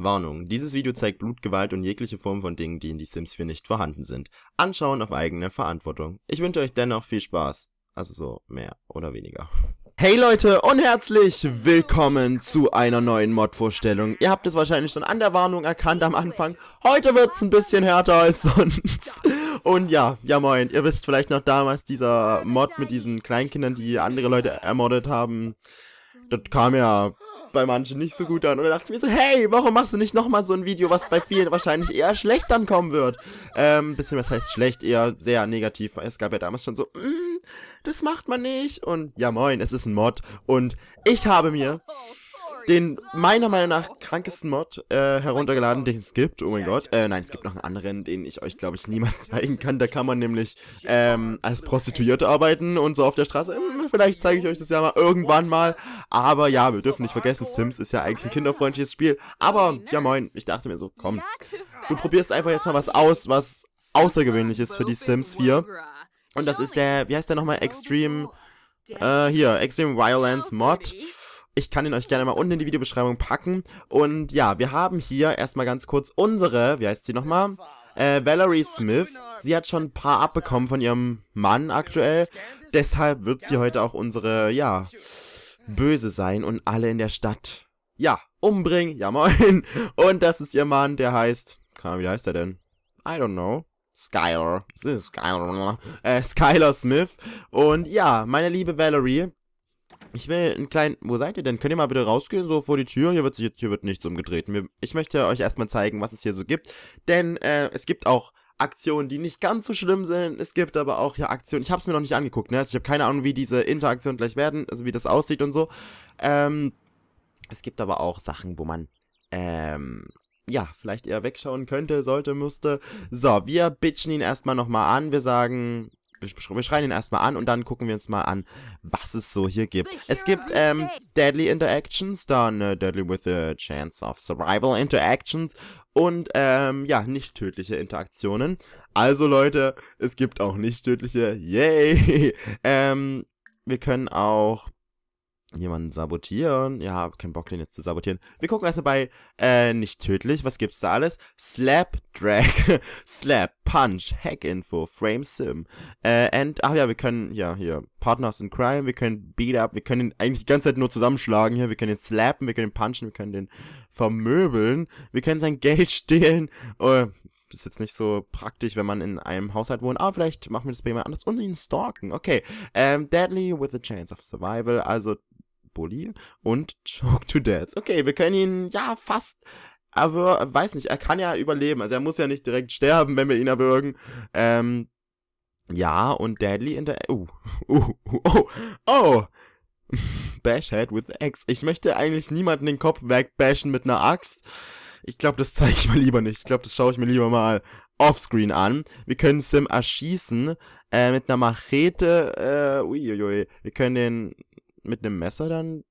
Warnung, dieses Video zeigt Blutgewalt und jegliche Form von Dingen, die in die Sims 4 nicht vorhanden sind. Anschauen auf eigene Verantwortung. Ich wünsche euch dennoch viel Spaß. Also so, mehr oder weniger. Hey Leute und herzlich willkommen zu einer neuen Mod-Vorstellung. Ihr habt es wahrscheinlich schon an der Warnung erkannt am Anfang. Heute wird's ein bisschen härter als sonst. Und ja, ja moin. Ihr wisst vielleicht noch damals, dieser Mod mit diesen Kleinkindern, die andere Leute ermordet haben. Das kam ja bei manchen nicht so gut an. Und dann dachte ich mir so, hey, warum machst du nicht nochmal so ein Video, was bei vielen wahrscheinlich eher schlecht dann kommen wird? Ähm, beziehungsweise heißt schlecht, eher sehr negativ. weil Es gab ja damals schon so, mm, das macht man nicht. Und ja moin, es ist ein Mod. Und ich habe mir oh den meiner Meinung nach krankesten Mod äh, heruntergeladen, den es gibt. Oh mein Gott. Äh, nein, es gibt noch einen anderen, den ich euch, glaube ich, niemals zeigen kann. Da kann man nämlich ähm, als Prostituierte arbeiten und so auf der Straße. Hm, vielleicht zeige ich euch das ja mal irgendwann mal. Aber ja, wir dürfen nicht vergessen, Sims ist ja eigentlich ein kinderfreundliches Spiel. Aber, ja moin, ich dachte mir so, komm. Du probierst einfach jetzt mal was aus, was außergewöhnlich ist für die Sims 4. Und das ist der, wie heißt der nochmal? Extreme, äh, hier, Extreme Violence Mod. Ich kann ihn euch gerne mal unten in die Videobeschreibung packen. Und ja, wir haben hier erstmal ganz kurz unsere, wie heißt sie nochmal? Äh, Valerie Smith. Sie hat schon ein paar abbekommen von ihrem Mann aktuell. Deshalb wird sie heute auch unsere, ja, böse sein und alle in der Stadt, ja, umbringen. Ja, moin. Und das ist ihr Mann, der heißt, keine Ahnung, wie heißt er denn? I don't know. Skylar. Skylar. Äh, Skylar Smith. Und ja, meine liebe Valerie, ich will einen kleinen. Wo seid ihr denn? Könnt ihr mal bitte rausgehen, so vor die Tür? Hier wird, hier wird nichts umgedreht. Ich möchte euch erstmal zeigen, was es hier so gibt. Denn äh, es gibt auch Aktionen, die nicht ganz so schlimm sind. Es gibt aber auch ja Aktionen. Ich habe es mir noch nicht angeguckt, ne? Also ich habe keine Ahnung, wie diese Interaktionen gleich werden, also wie das aussieht und so. Ähm, es gibt aber auch Sachen, wo man ähm, ja, vielleicht eher wegschauen könnte, sollte, müsste. So, wir bitchen ihn erstmal nochmal an. Wir sagen, wir schreien ihn erstmal an und dann gucken wir uns mal an, was es so hier gibt. Es gibt ähm, Deadly Interactions, dann äh, Deadly with a Chance of Survival Interactions und ähm, ja, nicht tödliche Interaktionen. Also Leute, es gibt auch nicht tödliche, yay! ähm, wir können auch jemanden sabotieren. Ja, kein Bock, den jetzt zu sabotieren. Wir gucken erstmal bei, äh, nicht tödlich. Was gibt's da alles? Slap, Drag, Slap, Punch, Hack-Info, Frame Sim. Äh, and, ach ja, wir können, ja, hier, Partners in Crime, wir können Beat Up, wir können ihn eigentlich die ganze Zeit nur zusammenschlagen hier, wir können ihn slappen, wir können ihn punchen, wir können den vermöbeln, wir können sein Geld stehlen, äh, ist jetzt nicht so praktisch, wenn man in einem Haushalt wohnt. Aber vielleicht machen wir das bei jemand anders und ihn stalken. Okay. Ähm, deadly with a chance of survival. Also Bully und Choke to Death. Okay, wir können ihn ja fast aber weiß nicht, er kann ja überleben. Also er muss ja nicht direkt sterben, wenn wir ihn erwürgen. Ähm, ja, und Deadly in der... Uh, uh, uh, oh, oh. Bash Head with Axe. Ich möchte eigentlich niemanden den Kopf wegbashen mit einer Axt. Ich glaube, das zeige ich mir lieber nicht. Ich glaube, das schaue ich mir lieber mal offscreen an. Wir können Sim erschießen äh, mit einer Machete. Äh, uiuiui. Wir können den mit einem Messer dann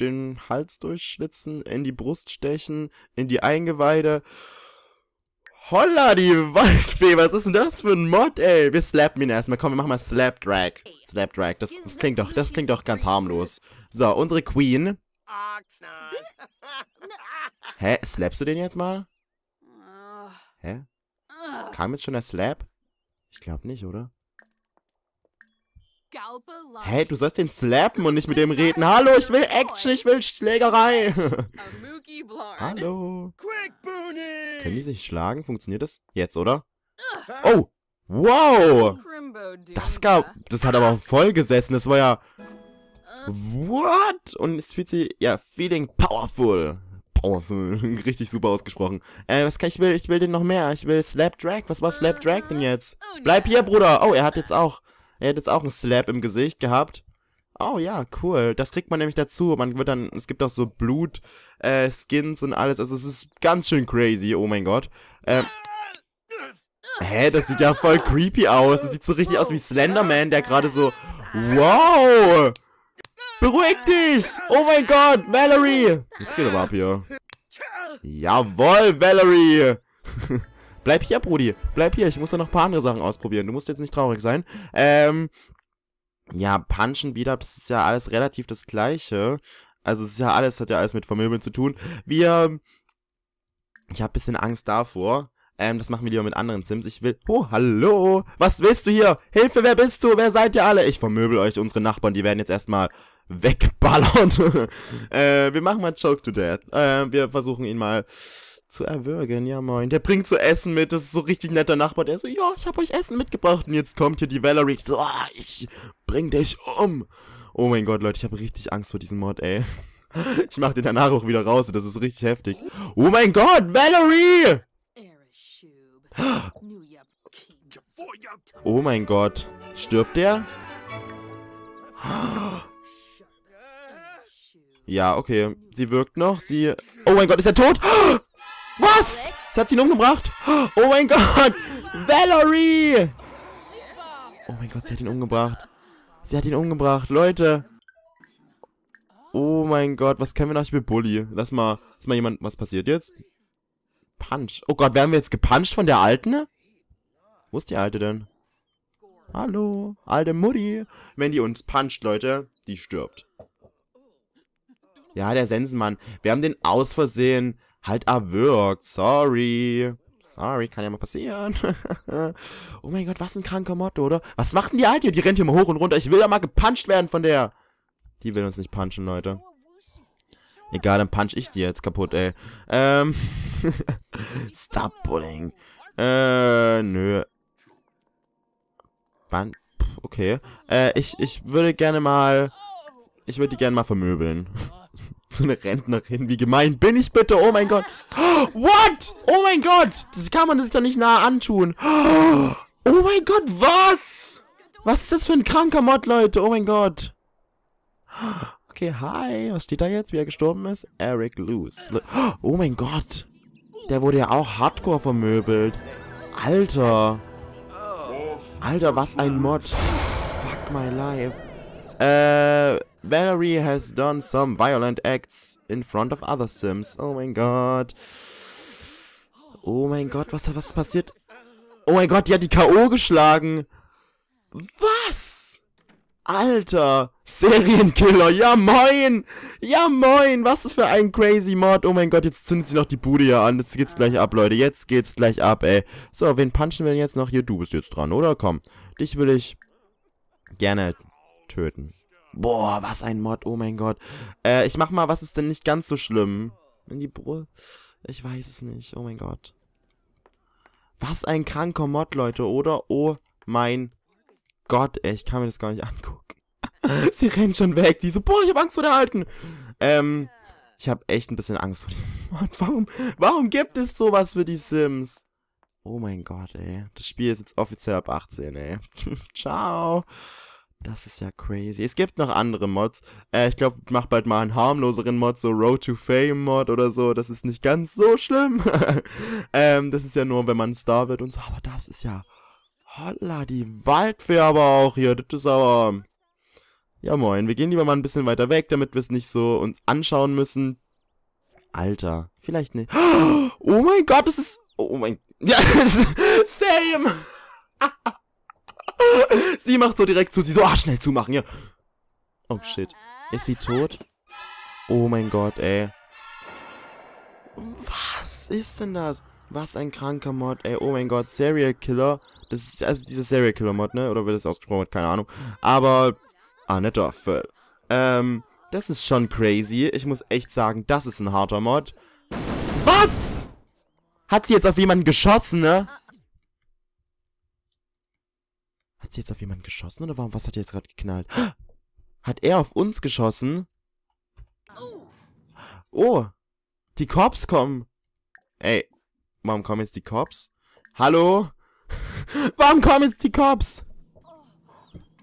den Hals durchschlitzen, in die Brust stechen, in die Eingeweide. Holla, die Waldfee, was ist denn das für ein Mod, ey? Wir slappen ihn erstmal. Komm, wir machen mal Slap Drag. Slap Drag, das, das klingt doch, das klingt doch ganz harmlos. So, unsere Queen. Hä, slappst du den jetzt mal? Ah. Hä? Kam jetzt schon der Slap? Ich glaube nicht, oder? Hey, du sollst den slappen und nicht mit dem reden. Hallo, ich will Action, ich will Schlägerei. Hallo. Können die sich schlagen? Funktioniert das? Jetzt, oder? Oh, wow. Das gab, das hat aber voll gesessen. Das war ja, äh. what? Und es fühlt sich, ja, feeling powerful. Powerful, richtig super ausgesprochen. Äh, was kann ich will? Ich will den noch mehr. Ich will Slap Drag. Was war Slap Drag denn jetzt? Oh, Bleib hier, Bruder. Oh, er hat jetzt auch. Er hätte jetzt auch einen Slap im Gesicht gehabt. Oh ja, cool. Das kriegt man nämlich dazu. Man wird dann, es gibt auch so Blut, äh, Skins und alles. Also es ist ganz schön crazy. Oh mein Gott. Ähm, hä, das sieht ja voll creepy aus. Das sieht so richtig aus wie Slenderman, der gerade so. Wow! Beruhig dich! Oh mein Gott, Valerie! Jetzt geht aber ab hier. Jawoll, Valerie! Bleib hier, Brudi. Bleib hier. Ich muss da noch ein paar andere Sachen ausprobieren. Du musst jetzt nicht traurig sein. Ähm, ja, Punchen, Beat-Ups ist ja alles relativ das Gleiche. Also es ist ja alles, hat ja alles mit Vermöbeln zu tun. Wir, ich habe bisschen Angst davor. Ähm, das machen wir lieber mit anderen Sims. Ich will. Oh, hallo. Was willst du hier? Hilfe, wer bist du? Wer seid ihr alle? Ich vermöbel euch, unsere Nachbarn. Die werden jetzt erstmal wegballern. äh, wir machen mal Choke to Death. Äh, wir versuchen ihn mal zu erwürgen. Ja, moin. Der bringt so Essen mit. Das ist so richtig netter Nachbar. Der so, ja, ich hab euch Essen mitgebracht. Und jetzt kommt hier die Valerie. Ich so, ah, ich bring dich um. Oh mein Gott, Leute, ich habe richtig Angst vor diesem Mod, ey. Ich mach den danach auch wieder raus. Das ist richtig heftig. Oh mein Gott, Valerie! Oh mein Gott. Stirbt der? Ja, okay. Sie wirkt noch. Sie... Oh mein Gott, ist er tot? Was? Sie hat ihn umgebracht? Oh mein Gott! Valerie! Oh mein Gott, sie hat ihn umgebracht. Sie hat ihn umgebracht, Leute. Oh mein Gott, was können wir noch? Ich will Bully. Lass mal, lass mal jemand, was passiert jetzt? Punch. Oh Gott, werden wir jetzt gepuncht von der Alten? Wo ist die Alte denn? Hallo, alte Mutti. Wenn die uns puncht, Leute, die stirbt. Ja, der Sensenmann. Wir haben den aus Versehen halt erwürgt. Sorry. Sorry, kann ja mal passieren. oh mein Gott, was ein kranker Motto, oder? Was macht denn die Alte? Die rennt hier mal hoch und runter. Ich will da mal gepuncht werden von der. Die will uns nicht punchen, Leute. Egal, dann punch ich die jetzt kaputt, ey. Ähm. Stop bullying. Äh, nö. Wann? okay. Äh, ich, ich würde gerne mal... Ich würde die gerne mal vermöbeln. So eine Rentnerin, wie gemein bin ich bitte, oh mein Gott. What? Oh mein Gott, das kann man sich doch nicht nahe antun. Oh mein Gott, was? Was ist das für ein kranker Mod, Leute? Oh mein Gott. Okay, hi. Was steht da jetzt, wie er gestorben ist? Eric Luce. Oh mein Gott. Der wurde ja auch hardcore vermöbelt. Alter. Alter, was ein Mod. Fuck my life. Äh, Valerie has done some violent acts in front of other Sims. Oh mein Gott. Oh mein Gott, was, was passiert? Oh mein Gott, die hat die K.O. geschlagen. Was? Alter, Serienkiller, ja moin, ja moin, was ist für ein crazy Mod. oh mein Gott, jetzt zündet sie noch die Bude hier an, jetzt geht's gleich ab, Leute, jetzt geht's gleich ab, ey. So, wen punchen wir denn jetzt noch? Hier, du bist jetzt dran, oder? Komm, dich will ich gerne töten. Boah, was ein Mod, oh mein Gott. Äh, ich mach mal, was ist denn nicht ganz so schlimm? In die Brust. Ich weiß es nicht, oh mein Gott. Was ein kranker Mod, Leute, oder? Oh mein Gott, ey, ich kann mir das gar nicht angucken. Sie rennt schon weg, diese, so, boah, ich hab Angst vor der Alten. Ähm, ich hab echt ein bisschen Angst vor diesem Mod. Warum, warum gibt es sowas für die Sims? Oh mein Gott, ey. Das Spiel ist jetzt offiziell ab 18, ey. Ciao. Das ist ja crazy. Es gibt noch andere Mods. Äh, ich glaube, ich mache bald mal einen harmloseren Mod, so Road to Fame Mod oder so. Das ist nicht ganz so schlimm. ähm, das ist ja nur, wenn man Star wird und so. Aber das ist ja... Holla, die Waldfee aber auch hier. Das ist aber... Ja moin, wir gehen lieber mal ein bisschen weiter weg, damit wir es nicht so uns anschauen müssen. Alter, vielleicht nicht. Oh mein Gott, das ist... Oh mein... Ja, same! sie macht so direkt zu, sie so, ah, schnell zumachen, ja. Oh, shit. Ist sie tot? Oh mein Gott, ey. Was ist denn das? Was ein kranker Mod, ey. Oh mein Gott, Serial Killer. Das ist also dieser Serial Killer Mod, ne? Oder wird das ausgesprochen? Keine Ahnung. Aber, ah, Arne Dorfel. Ähm, das ist schon crazy. Ich muss echt sagen, das ist ein harter Mod. Was? Hat sie jetzt auf jemanden geschossen, ne? Hat sie jetzt auf jemanden geschossen oder warum? Was hat jetzt gerade geknallt? Hat er auf uns geschossen? Oh. oh, die Cops kommen. Ey, warum kommen jetzt die Cops? Hallo? warum kommen jetzt die Cops?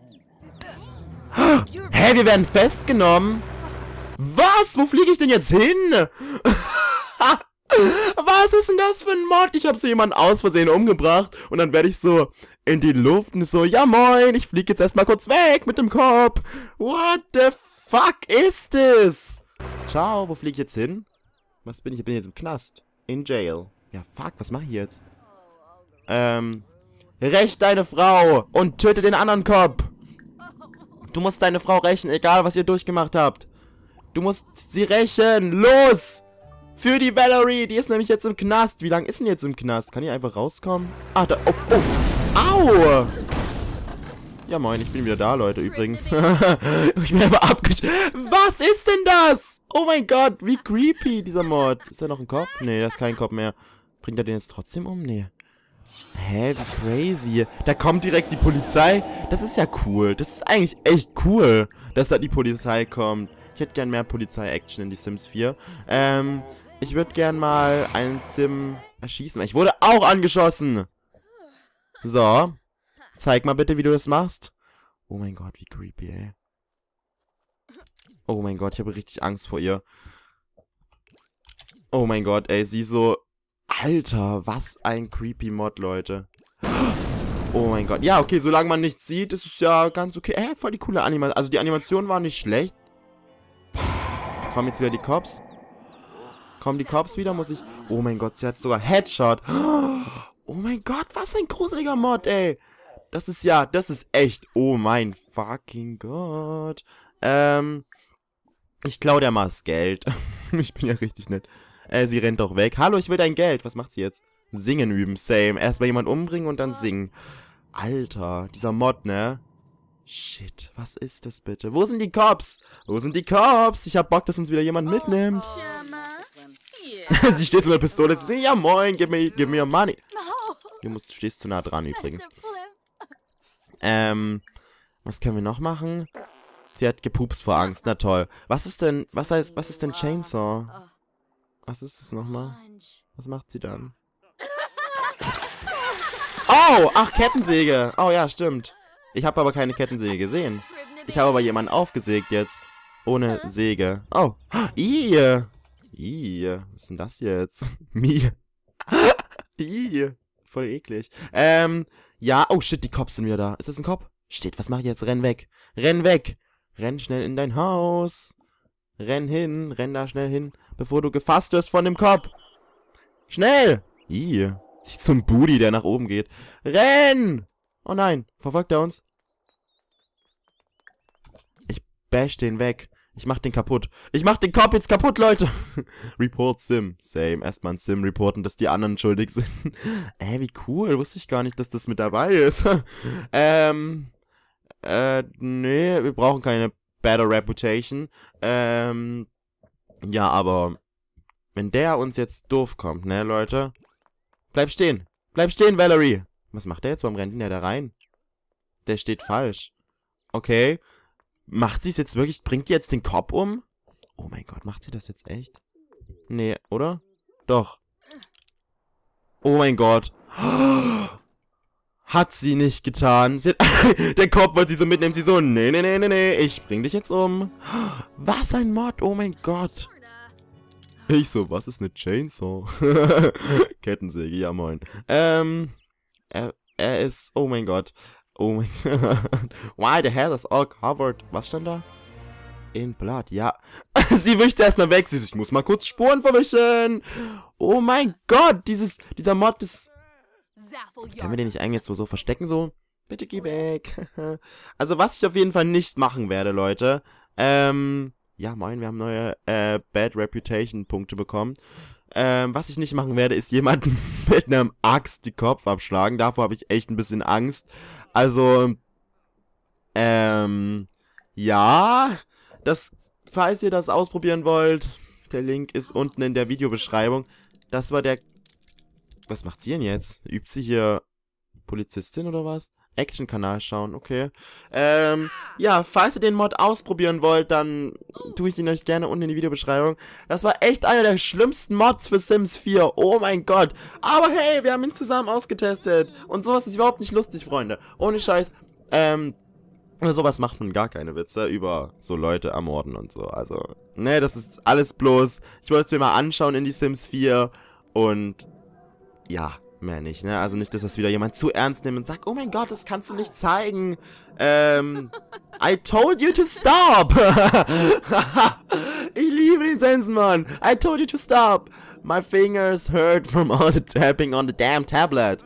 Hä, hey, wir werden festgenommen. Was? Wo fliege ich denn jetzt hin? was ist denn das für ein Mord? Ich habe so jemanden aus Versehen umgebracht und dann werde ich so in die Luft und so, ja moin, ich fliege jetzt erstmal kurz weg mit dem Kopf. What the fuck ist das? Ciao, wo fliege ich jetzt hin? Was bin ich? Ich bin jetzt im Knast. In Jail. Ja, fuck, was mache ich jetzt? Ähm, rächt deine Frau und töte den anderen Kopf. Du musst deine Frau rächen, egal was ihr durchgemacht habt. Du musst sie rächen. Los! Für die Valerie. Die ist nämlich jetzt im Knast. Wie lange ist denn jetzt im Knast? Kann die einfach rauskommen? Ah, da. Oh, oh. Au! Ja, moin, ich bin wieder da, Leute, übrigens. ich bin einfach abgesch... Was ist denn das? Oh mein Gott, wie creepy, dieser Mord. Ist da noch ein Kopf? Nee, da ist kein Kopf mehr. Bringt er den jetzt trotzdem um? Nee. Hä, wie crazy. Da kommt direkt die Polizei. Das ist ja cool. Das ist eigentlich echt cool, dass da die Polizei kommt hätte gern mehr Polizei-Action in die Sims 4. Ähm, ich würde gern mal einen Sim erschießen. Ich wurde auch angeschossen! So. Zeig mal bitte, wie du das machst. Oh mein Gott, wie creepy, ey. Oh mein Gott, ich habe richtig Angst vor ihr. Oh mein Gott, ey, sie so... Alter, was ein creepy Mod, Leute. Oh mein Gott. Ja, okay, solange man nichts sieht, ist es ja ganz okay. Hä, voll die coole Animation. Also die Animation war nicht schlecht. Kommen jetzt wieder die Cops? Kommen die Cops wieder? Muss ich... Oh mein Gott, sie hat sogar Headshot. Oh mein Gott, was ein gruseliger Mod, ey. Das ist ja... Das ist echt... Oh mein fucking Gott. Ähm... Ich klaue der mal das Geld. ich bin ja richtig nett. Äh, sie rennt doch weg. Hallo, ich will dein Geld. Was macht sie jetzt? Singen üben, same. Erstmal jemand umbringen und dann singen. Alter, dieser Mod, ne? Shit, was ist das bitte? Wo sind die Cops? Wo sind die Cops? Ich hab Bock, dass uns wieder jemand oh, mitnimmt. Oh. sie steht zu einer Pistole. Sie sagt, ja moin, gib mir, gib mir money. Du musst, stehst zu nah dran übrigens. Ähm, was können wir noch machen? Sie hat gepupst vor Angst. Na toll. Was ist denn, was heißt, was ist denn Chainsaw? Was ist das nochmal? Was macht sie dann? Oh, ach, Kettensäge. Oh ja, stimmt. Ich habe aber keine Kettensäge gesehen. Ich habe aber jemanden aufgesägt jetzt. Ohne Säge. Oh. Ii. Ii. Was ist denn das jetzt? Mir. Ii. Voll eklig. Ähm, ja. Oh shit, die Cops sind wieder da. Ist das ein Cop? Shit, was mache ich jetzt? Renn weg. Renn weg. Renn schnell in dein Haus. Renn hin. Renn da schnell hin, bevor du gefasst wirst von dem Cop. Schnell. Ii. Sieht so ein Booty, der nach oben geht. Renn! Oh nein, verfolgt er uns? Ich bash den weg. Ich mach den kaputt. Ich mach den Cop jetzt kaputt, Leute. Report Sim. Same. Erstmal ein Sim reporten, dass die anderen schuldig sind. Ey, wie cool. Wusste ich gar nicht, dass das mit dabei ist. ähm. Äh, nee, wir brauchen keine Better Reputation. Ähm. Ja, aber. Wenn der uns jetzt doof kommt, ne, Leute? Bleib stehen. Bleib stehen, Valerie. Was macht der jetzt? Warum rennt denn der da rein? Der steht falsch. Okay. Macht sie es jetzt wirklich? Bringt die jetzt den Kopf um? Oh mein Gott, macht sie das jetzt echt? Nee, oder? Doch. Oh mein Gott. Hat sie nicht getan. Sie hat der Kopf wollte sie so mitnehmen. Sie so, nee, nee, nee, nee, nee, ich bring dich jetzt um. Was ein Mord, oh mein Gott. Ich so, was ist eine Chainsaw? Kettensäge, ja moin. Ähm, er, er ist, oh mein Gott. Oh mein Gott. Why the hell is all covered? Was stand da? In Blood, ja. sie wischt erstmal weg. Sie, ich muss mal kurz Spuren verwischen. Oh mein Gott, dieses, dieser Mod ist... Kann wir den nicht eigentlich jetzt so verstecken, so? Bitte geh weg. also, was ich auf jeden Fall nicht machen werde, Leute. Ähm, ja, moin, wir haben neue äh, Bad Reputation Punkte bekommen. Ähm, was ich nicht machen werde, ist jemanden mit einem Axt die Kopf abschlagen. Davor habe ich echt ein bisschen Angst. Also, ähm, ja, das, falls ihr das ausprobieren wollt, der Link ist unten in der Videobeschreibung. Das war der, was macht sie denn jetzt? Übt sie hier Polizistin oder was? Action-Kanal schauen, okay. Ähm, ja, falls ihr den Mod ausprobieren wollt, dann tue ich ihn euch gerne unten in die Videobeschreibung. Das war echt einer der schlimmsten Mods für Sims 4, oh mein Gott. Aber hey, wir haben ihn zusammen ausgetestet. Und sowas ist überhaupt nicht lustig, Freunde. Ohne Scheiß, ähm, also sowas macht man gar keine Witze über so Leute ermorden und so. Also, ne, das ist alles bloß, ich wollte es mir mal anschauen in die Sims 4 und ja. Mehr nicht, ne? Also nicht, dass das wieder jemand zu ernst nimmt und sagt, oh mein Gott, das kannst du nicht zeigen. Ähm, I told you to stop. ich liebe den Sensenmann. I told you to stop. My fingers hurt from all the tapping on the damn tablet.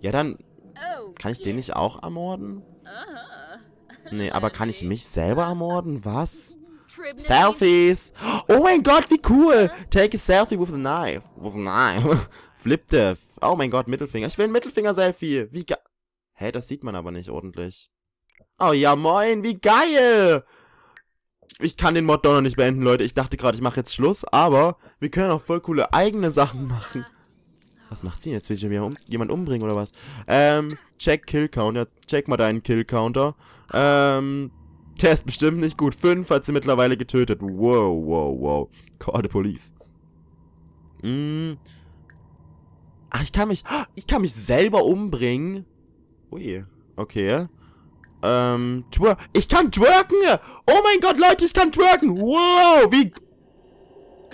Ja, dann oh, kann ich den nicht auch ermorden? Uh-huh. Nee, aber kann ich mich selber ermorden? Was? Selfies! Oh mein Gott, wie cool! Uh-huh. Take a selfie with a knife. With a knife. Flipdev. Oh mein Gott, Mittelfinger. Ich will ein Mittelfinger-Selfie. Wie geil. Hä, das sieht man aber nicht ordentlich. Oh ja, moin, wie geil. Ich kann den Mod doch noch nicht beenden, Leute. Ich dachte gerade, ich mache jetzt Schluss, aber wir können auch voll coole eigene Sachen machen. Was macht sie jetzt? Will ich mir um jemand umbringen oder was? Ähm, check Kill Counter. Check mal deinen Kill Counter. Ähm, der ist bestimmt nicht gut. Fünf hat sie mittlerweile getötet. Wow, wow, wow. Call the police. Mm, Ach, ich kann mich... Ich kann mich selber umbringen. Ui. Okay. Ähm, twer Ich kann twerken! Oh mein Gott, Leute, ich kann twerken! Wow, wie...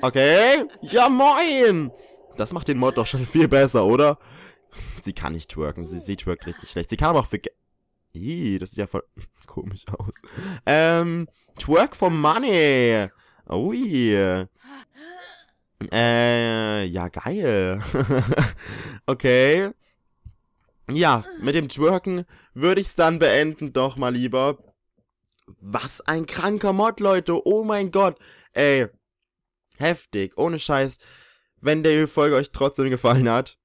Okay. Ja, moin! Das macht den Mod doch schon viel besser, oder? Sie kann nicht twerken. Sie, sie twerkt richtig schlecht. Sie kam auch für... Ih, das sieht ja voll komisch aus. Ähm, twerk for money. Ui. Äh, ja geil. okay. Ja, mit dem Twerken würde ich es dann beenden, doch mal lieber. Was ein kranker Mod, Leute. Oh mein Gott. Ey, heftig. Ohne Scheiß. Wenn der Folge euch trotzdem gefallen hat.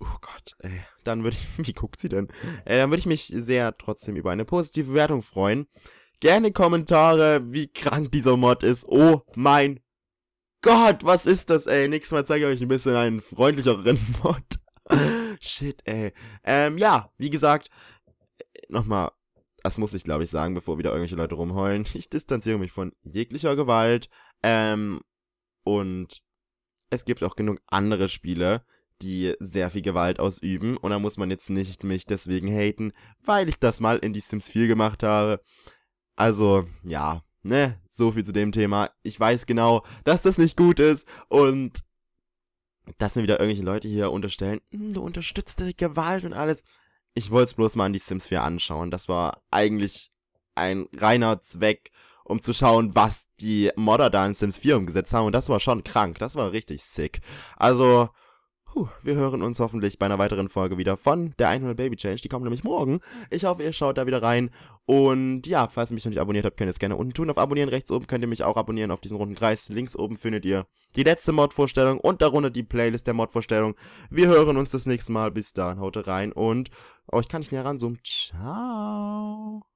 Oh Gott, ey. Dann würde ich... Wie guckt sie denn? Äh, dann würde ich mich sehr trotzdem über eine positive Wertung freuen. Gerne Kommentare, wie krank dieser Mod ist. Oh mein Gott. Gott, was ist das, ey? Nächstes Mal zeige ich euch ein bisschen einen freundlicheren Mod. Shit, ey. Ähm, ja, wie gesagt, nochmal, das muss ich glaube ich sagen, bevor wieder irgendwelche Leute rumheulen. Ich distanziere mich von jeglicher Gewalt. Ähm, und es gibt auch genug andere Spiele, die sehr viel Gewalt ausüben. Und da muss man jetzt nicht mich deswegen haten, weil ich das mal in die Sims 4 gemacht habe. Also, ja, Ne, so viel zu dem Thema. Ich weiß genau, dass das nicht gut ist und dass mir wieder irgendwelche Leute hier unterstellen, hm, du unterstützt die Gewalt und alles. Ich wollte es bloß mal an die Sims 4 anschauen. Das war eigentlich ein reiner Zweck, um zu schauen, was die Modder da in Sims 4 umgesetzt haben. Und das war schon krank. Das war richtig sick. Also, Puh, wir hören uns hoffentlich bei einer weiteren Folge wieder von der 100 Baby Change. Die kommt nämlich morgen. Ich hoffe, ihr schaut da wieder rein. Und ja, falls ihr mich noch nicht abonniert habt, könnt ihr es gerne unten tun. Auf Abonnieren rechts oben könnt ihr mich auch abonnieren auf diesen runden Kreis. Links oben findet ihr die letzte Mod-Vorstellung und darunter die Playlist der Mod-Vorstellung. Wir hören uns das nächste Mal. Bis dahin, haut rein und euch oh, kann ich näher ranzoomen. Ciao.